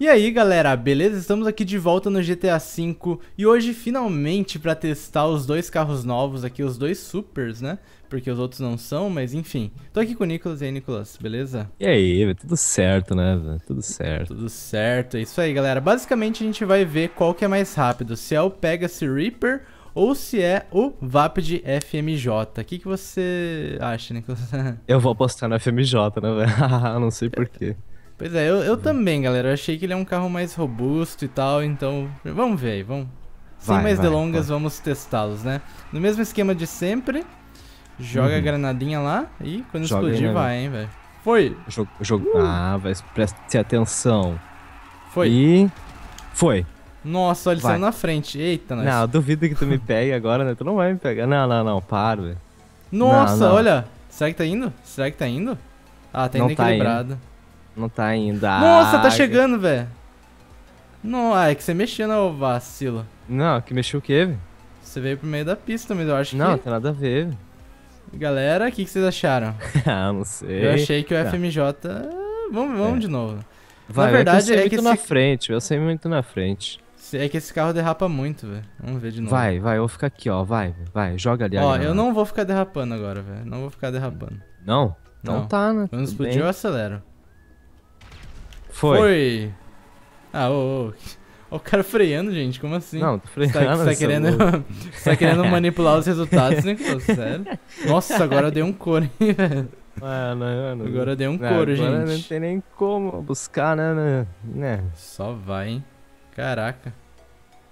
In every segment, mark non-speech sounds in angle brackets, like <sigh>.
E aí galera, beleza? Estamos aqui de volta no GTA V e hoje finalmente para testar os dois carros novos aqui, os dois supers, né? Porque os outros não são, mas enfim. Tô aqui com o Nicolas e aí, Nicolas, beleza? E aí, tudo certo, né? Tudo certo. Tudo certo, é isso aí galera. Basicamente a gente vai ver qual que é mais rápido, se é o Pegasus Reaper ou se é o Vapid FMJ. O que, que você acha, Nicolas? <laughs> Eu vou apostar no FMJ, né, <laughs> não sei porquê. Pois é, eu, eu também, galera. Eu achei que ele é um carro mais robusto e tal, então vamos ver aí, vamos. Vai, Sem mais vai, delongas, vai. vamos testá-los, né? No mesmo esquema de sempre, joga uhum. a granadinha lá e quando joga explodir aí, vai, hein, velho. Foi! Jogo, jogo... Uh. Ah, vai preste atenção. Foi. E... Foi. Nossa, ele saiu na frente. Eita, nós. Não, duvido que tu me pegue agora, né? Tu não vai me pegar. Não, não, não. Para, velho. Nossa, não, não. olha. Será que tá indo? Será que tá indo? Ah, tá indo não equilibrado. Tá indo. Não tá ainda. Nossa, tá ah, chegando, velho. Não, ah, é que você mexeu na né, vacila. Não, que mexeu o quê, velho? Você veio pro meio da pista, mas eu acho não, que... Não, tem nada a ver, Galera, o que, que, vocês acharam? <laughs> ah, não sei. Eu achei que o tá. FMJ... Vamos, vamos é. de novo. Vai, na verdade, é que eu sei é muito na frente, eu sei muito na frente. É que esse carro derrapa muito, velho. Vamos ver de novo. Vai, vai, eu vou ficar aqui, ó. Vai, vai, joga ali. Ó, ali, eu não vou ficar derrapando agora, velho. Não vou ficar derrapando. Não? Então não. tá, né? Quando explodiu, eu acelero. Foi. Foi. Ah, ô, ô. o cara freando, gente, como assim? Não, tô tá- freando. Você tá, tá querendo, <laughs> tá querendo <laughs> manipular os resultados, né? Sério? Nossa, agora eu dei um couro, hein, <laughs> velho? Mano, Agora deu um couro, agora gente. Agora não tem nem como buscar, né, né, né? Só vai, hein? Caraca.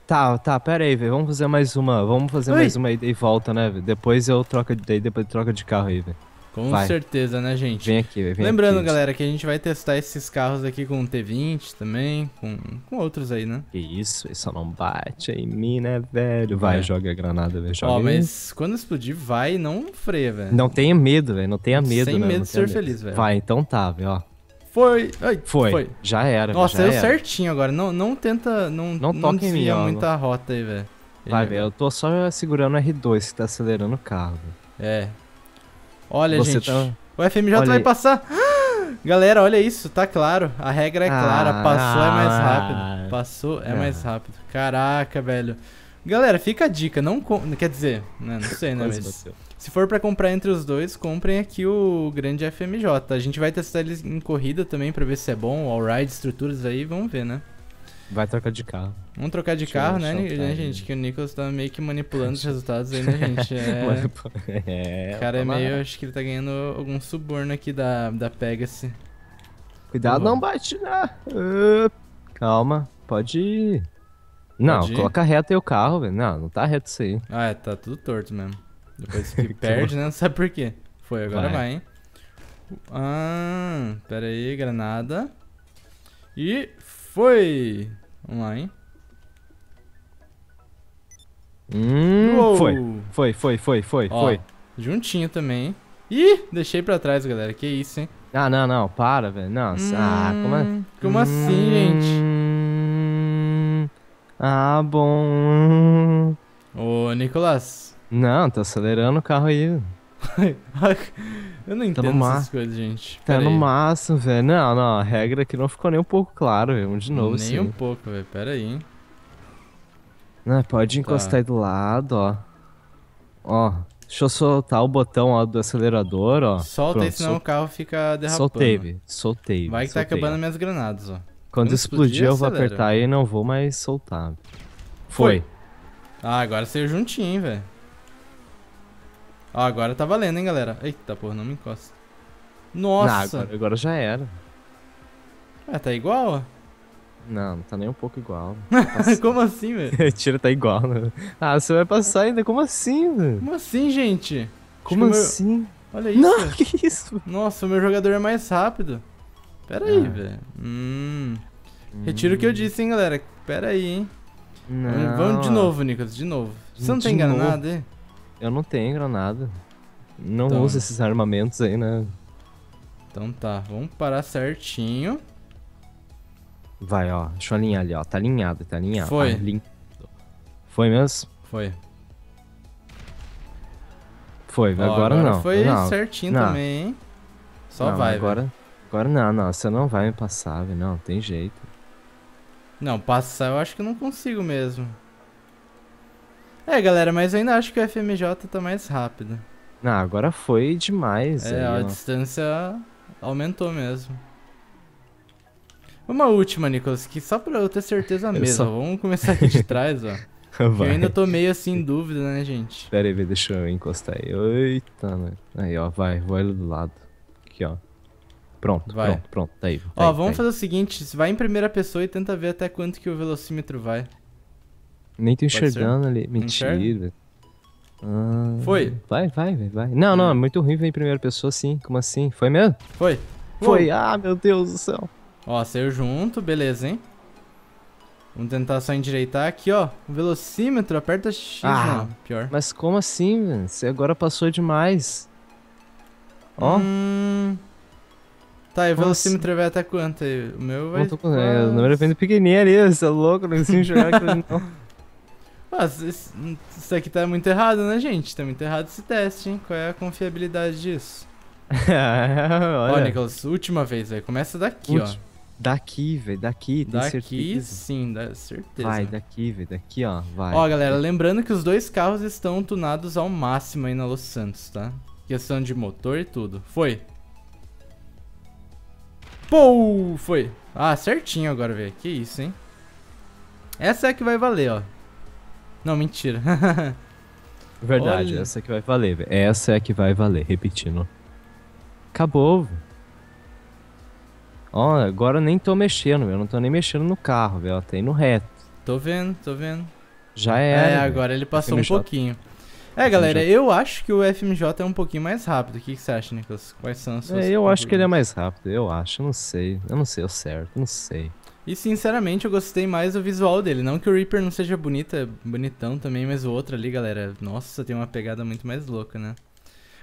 Tá, tá, pera aí, velho. Vamos fazer mais uma. Vamos fazer Oi. mais uma e volta, né, véio? Depois eu troco, daí depois troca de carro aí, velho. Com vai. certeza, né, gente? Vem aqui, vem Lembrando, aqui, galera, que a gente vai testar esses carros aqui com o T20 também, com, com outros aí, né? Que isso, isso não bate em mim, né, velho? Vai, é. joga a granada, velho. Ó, mas quando explodir, vai e não freia, velho. Não tenha medo, velho. Não tenha medo, Sem né? medo não de ser medo. feliz, velho. Vai, então tá, velho, ó. Foi. Ai, foi. foi. Já era, Nossa, deu certinho agora. Não, não tenta. Não, não, não toca em mim, ó. muita rota aí, velho. Vai, velho. Eu tô só segurando o R2 que tá acelerando o carro. É. Olha, Você gente. Tá... O FMJ olha... vai passar. <gasps> Galera, olha isso, tá claro. A regra é clara. Ah, Passou é mais rápido. Ah. Passou é, é mais rápido. Caraca, velho. Galera, fica a dica. Não com... Quer dizer, né, não sei, né? Mas se for para comprar entre os dois, comprem aqui o grande FMJ. A gente vai testar eles em corrida também para ver se é bom. All ride estruturas aí, vamos ver, né? Vai trocar de carro. Vamos trocar de Deixa carro, né, né, gente? Que o Nicholas tá meio que manipulando os resultados aí, né, gente? <laughs> É... <laughs> é o cara é meio. Acho que ele tá ganhando algum suborno aqui da, da Pegasus. Cuidado, não bate, né? Uh, calma, pode ir. Não, pode ir? coloca reto aí o carro, velho. Não, não tá reto isso aí. Ah, é, tá tudo torto mesmo. Depois que <laughs> perde, né? Não sabe por quê. Foi, agora vai, vai hein? Ah, pera aí, granada. E foi! Vamos lá, hein? Hum, Uou. foi, foi, foi, foi, foi, Ó, foi. Juntinho também, hein? Ih, deixei pra trás, galera. Que isso, hein? Ah, não, não, para, velho. Nossa, ah, hum, ah, como, é... como assim, hum, assim, gente? Ah, bom. Ô, Nicolas. Não, tá acelerando o carro aí. <laughs> eu não entendo tá no essas coisas, gente. Pera tá no máximo, velho. Não, não, a regra aqui não ficou nem um pouco clara, velho. De novo, Nem assim. um pouco, velho. Pera aí, hein. Não, pode tá. encostar aí do lado, ó. Ó, deixa eu soltar o botão ó, do acelerador, ó. Solta aí, senão sol... o carro fica derrapando. Soltei, velho. Soltei. Vai que tá soltei, tá acabando minhas granadas, ó. Quando, explodir, eu vou acelera. apertar e não vou mais soltar. Foi. Foi. Ah, agora saiu juntinho, velho. Ó, agora tá valendo, hein, galera. Eita, porra, não me encosta. Nossa! Não, agora, agora, já era. Ué, tá igual, ó? Não, não tá nem um pouco igual. <laughs> Tá como assim, velho? <laughs> Tira tá igual, né? Ah, você vai passar ainda? Como assim, velho? Como assim, gente? Como Acho assim? Meu... Olha isso. Não, que isso? Nossa, o meu jogador é mais rápido. Pera aí, ah. velho. Hum. hum. Retiro o que eu disse, hein, galera. Pera aí, hein. Não. Vamos de novo, Nicolas, de novo. Você não tá de tá enganado, hein? Eu não tenho granada. Não então. uso esses armamentos aí, né? Então tá, vamos parar certinho. Vai, ó. Deixa eu alinhar ali, ó. Tá alinhado, tá alinhado. Foi. Ah, foi mesmo? Foi. Foi, agora, agora, não. Foi não, certinho não. também, hein? Só não, vai, agora, velho. Agora não, não. Você não vai me passar, velho. Não, tem jeito. Não, passar eu acho que não consigo mesmo. É, galera, mas eu ainda acho que o FMJ tá mais rápido. Não, ah, agora foi demais. É, aí, a ó. distância aumentou mesmo. Uma última, Nicolas, que só pra eu ter certeza mesmo. Só... Vamos começar aqui de trás, ó. <laughs> Vai. Eu ainda tô meio assim em dúvida, né, gente? Pera aí, deixa eu encostar aí. Eita, né? Aí, ó, vai, vai do lado. Aqui, ó. Pronto, vai. pronto, pronto. Tá aí. Tá ó, aí, vamos tá fazer aí. o seguinte: vai em primeira pessoa e tenta ver até quanto que o velocímetro vai. Nem tô enxergando ali. Mentira. Enxerga? Ah, Foi. Vai, vai, vai, vai. Não, não, é, é muito ruim ver em primeira pessoa assim. Como assim? Foi mesmo? Foi. Foi. Ah, meu Deus do céu. Ó, saiu junto, beleza, hein? Vamos tentar só endireitar aqui, ó. O velocímetro, aperta X, ah, não. Pior. Mas como assim, velho? Você agora passou demais. Ó. Hum... Tá, e o velocímetro vai até quanto aí? O meu vai... Não tô com... É, o número vem do pequenininho ali, você é louco, não consigo jogar aquilo não. <laughs> Ah, isso aqui tá muito errado, né, gente? Tá muito errado esse teste, hein? Qual é a confiabilidade disso? <laughs> Olha, ó, Nicholas, última vez, velho. Começa daqui, ó. Daqui, velho, daqui, tem daqui, certeza? sim, dá certeza. Vai, daqui, velho, daqui, ó, vai. Ó, galera, lembrando que os dois carros estão tunados ao máximo aí na Los Santos, tá? Questão de motor e tudo. Foi. Pou, foi. Ah, certinho agora, velho. Que isso, hein? Essa é a que vai valer, ó. Não, mentira. <laughs> Verdade, Olha. essa é que vai valer. Essa é a que vai valer, repetindo. Acabou. Ó, agora eu nem tô mexendo, velho. Eu não tô nem mexendo no carro, velho. Ela tá indo reto. Tô vendo, tô vendo. Já era. É, agora ele passou um pouquinho. É, galera, eu acho que o FMJ é um pouquinho mais rápido. O que, que você acha, Nicolas? Quais são as é, suas É, eu acho que ele é mais rápido, eu acho, eu não sei. Eu não sei o certo, eu não sei. E sinceramente eu gostei mais do visual dele. Não que o Reaper não seja bonita, bonitão também, mas o outro ali, galera, nossa, tem uma pegada muito mais louca, né?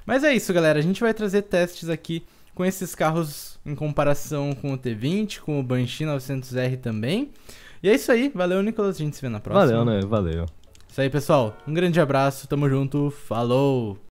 Mas é isso, galera. A gente vai trazer testes aqui com esses carros em comparação com o T20, com o Banshee 900R também. E é isso aí. Valeu, Nicolas. A gente se vê na próxima. Valeu, né? Valeu. Isso aí, pessoal. Um grande abraço. Tamo junto. Falou!